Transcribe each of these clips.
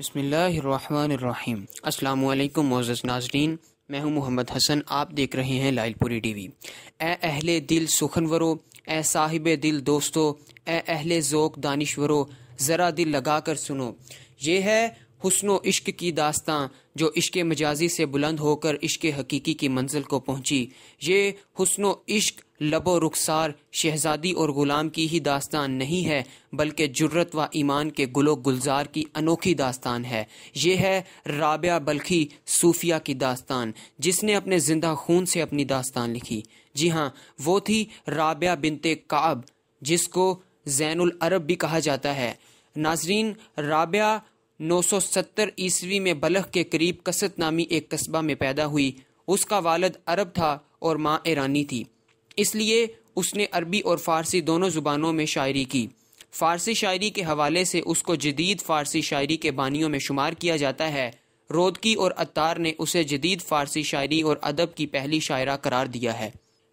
بسم اللہ الرحمن الرحیم السلام علیکم معزز ناظرین میں ہوں محمد حسن آپ دیکھ رہے ہیں لائل پوری ٹی وی اے اہل دل سخنورو اے صاحب دل دوستو اے اہل ذوق دانشورو ذرا دل لگا کر سنو یہ ہے حسن و عشق کی داستان جو عشق مجازی سے بلند ہو کر عشق حقیقی کی منزل کو پہنچی یہ حسن و عشق لب و رخسار شہزادی اور غلام کی ہی داستان نہیں ہے بلکہ جرت و ایمان کے گل و گلزار کی انوکھی داستان ہے یہ ہے رابعہ بلخی صوفیہ کی داستان جس نے اپنے زندہ خون سے اپنی داستان لکھی جی ہاں وہ تھی رابعہ بنت کعب جس کو زین العرب بھی کہا جاتا ہے ناظرین رابعہ نو سو ستر عیسوی میں بلخ کے قریب کست نامی ایک قصبہ میں پیدا ہوئی اس کا والد عرب تھا اور ماں ایرانی تھی اس لیے اس نے عربی اور فارسی دونوں زبانوں میں شاعری کی فارسی شاعری کے حوالے سے اس کو جدید فارسی شاعری کے بانیوں میں شمار کیا جاتا ہے رودکی اور اتار نے اسے جدید فارسی شاعری اور ادب کی پہلی شاعرہ قرار دیا ہے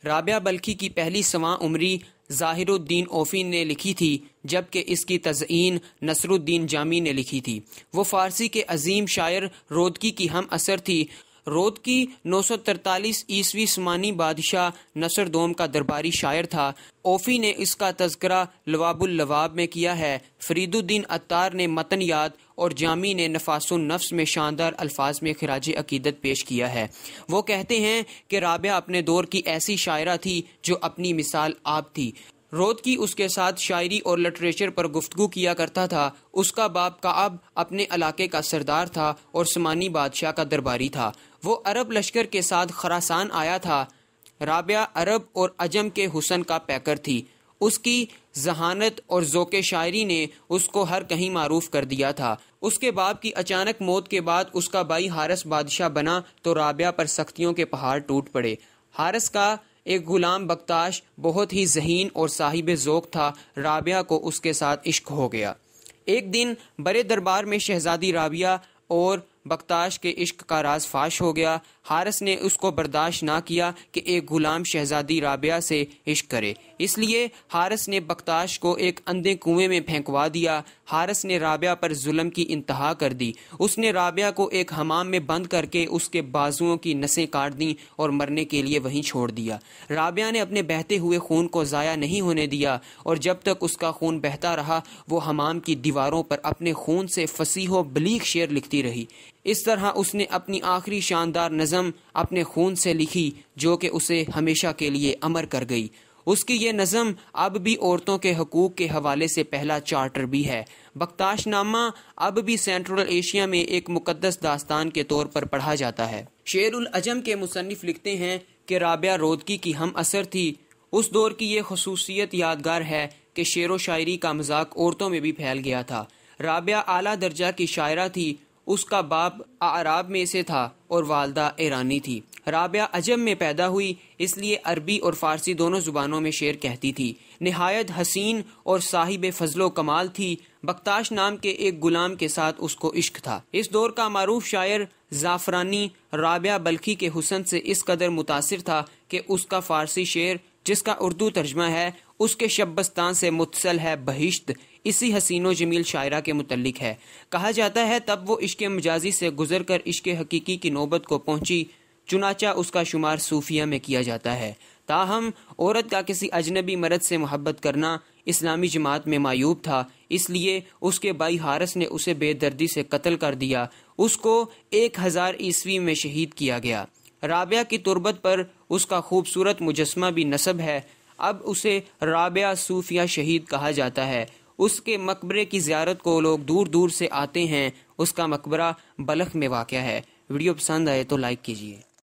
رابعہ بلکی کی پہلی سواں عمری ظاہر الدین اوفین نے لکھی تھی جبکہ اس کی تزئین نصر الدین جامی نے لکھی تھی وہ فارسی کے عظیم شاعر رودکی کی ہم اثر تھی رود کی نو سو ترتالیس عیسوی سمانی بادشاہ نصر دوم کا درباری شاعر تھا اوفی نے اس کا تذکرہ لواب اللواب میں کیا ہے فرید الدین اتار نے متن یاد اور جامی نے نفاس النفس میں شاندار الفاظ میں خراج عقیدت پیش کیا ہے وہ کہتے ہیں کہ رابعہ اپنے دور کی ایسی شاعرہ تھی جو اپنی مثال آپ تھی روت کی اس کے ساتھ اور لٹریچر پر گفتگو کیا کرتا تھا اس کا کا باپ کعب اپنے علاقے سردار تھا اور سمانی بادشاہ کا درباری تھا وہ عرب لشکر کے ساتھ خراسان آیا تھا رابعہ عرب اور عجم کے حسن کا پیکر تھی اس کی ذہانت اور ذوق شاعری نے اس کو ہر کہیں معروف کر دیا تھا اس کے باپ کی اچانک موت کے بعد اس کا بھائی حارس بادشاہ بنا تو رابعہ پر سختیوں کے پہاڑ ٹوٹ پڑے حارس کا ایک غلام بکتاش بہت ہی ذہین اور صاحب ذوق تھا رابعہ کو اس کے ساتھ عشق ہو گیا ایک دن برے دربار میں شہزادی رابعہ اور بکتاش کے عشق کا راز فاش ہو گیا حارس نے اس کو برداشت نہ کیا کہ ایک غلام شہزادی رابعہ سے عشق کرے اس لیے حارس نے بکتاش کو ایک اندھے کنویں میں پھینکوا دیا حارس نے رابعہ پر ظلم کی انتہا کر دی اس نے رابعہ کو ایک حمام میں بند کر کے اس کے بازوؤں کی نسیں کاٹ دیں اور مرنے کے لیے وہیں چھوڑ دیا رابعہ نے اپنے بہتے ہوئے خون کو ضائع نہیں ہونے دیا اور جب تک اس کا خون بہتا رہا وہ حمام کی دیواروں پر اپنے خون سے فصیح و بلیغ شعر لکھتی رہی اس طرح اس نے اپنی آخری شاندار نظم اپنے خون سے لکھی جو کہ اسے ہمیشہ کے لیے امر کر گئی اس کی یہ نظم اب بھی عورتوں کے حقوق کے حوالے سے پہلا چارٹر بھی ہے بکتاش نامہ اب بھی سینٹرل ایشیا میں ایک مقدس داستان کے طور پر پڑھا جاتا ہے شعر العجم کے مصنف لکھتے ہیں کہ رابعہ رودکی کی ہم اثر تھی اس دور کی یہ خصوصیت یادگار ہے کہ شعر و شاعری کا مذاق عورتوں میں بھی پھیل گیا تھا رابعہ اعلیٰ درجہ کی شاعرہ تھی اس کا باپ میں سے تھا اور والدہ ایرانی تھی رابعہ عجم میں پیدا ہوئی اس لیے عربی اور فارسی دونوں زبانوں میں شعر کہتی تھی نہایت حسین اور صاحب فضل و کمال تھی بکتاش نام کے ایک غلام کے ساتھ اس کو عشق تھا اس دور کا معروف شاعر زعفرانی رابعہ بلخی کے حسن سے اس قدر متاثر تھا کہ اس کا فارسی شعر جس کا اردو ترجمہ ہے اس کے شبستان سے متصل ہے بہشت اسی حسین و جمیل شاعرہ کے متعلق ہے کہا جاتا ہے تب وہ عشق مجازی سے گزر کر عشق حقیقی کی نوبت کو پہنچی چنانچہ اس کا شمار صوفیہ میں کیا جاتا ہے تاہم عورت کا کسی اجنبی مرد سے محبت کرنا اسلامی جماعت میں معیوب تھا اس لیے اس کے بائی حارس نے اسے بے دردی سے قتل کر دیا اس کو ایک ہزار عیسوی میں شہید کیا گیا رابعہ کی تربت پر اس کا خوبصورت مجسمہ بھی نصب ہے اب اسے رابعہ صوفیہ شہید کہا جاتا ہے اس کے مقبرے کی زیارت کو لوگ دور دور سے آتے ہیں اس کا مقبرہ بلخ میں واقع ہے ویڈیو پسند آئے تو لائک کیجیے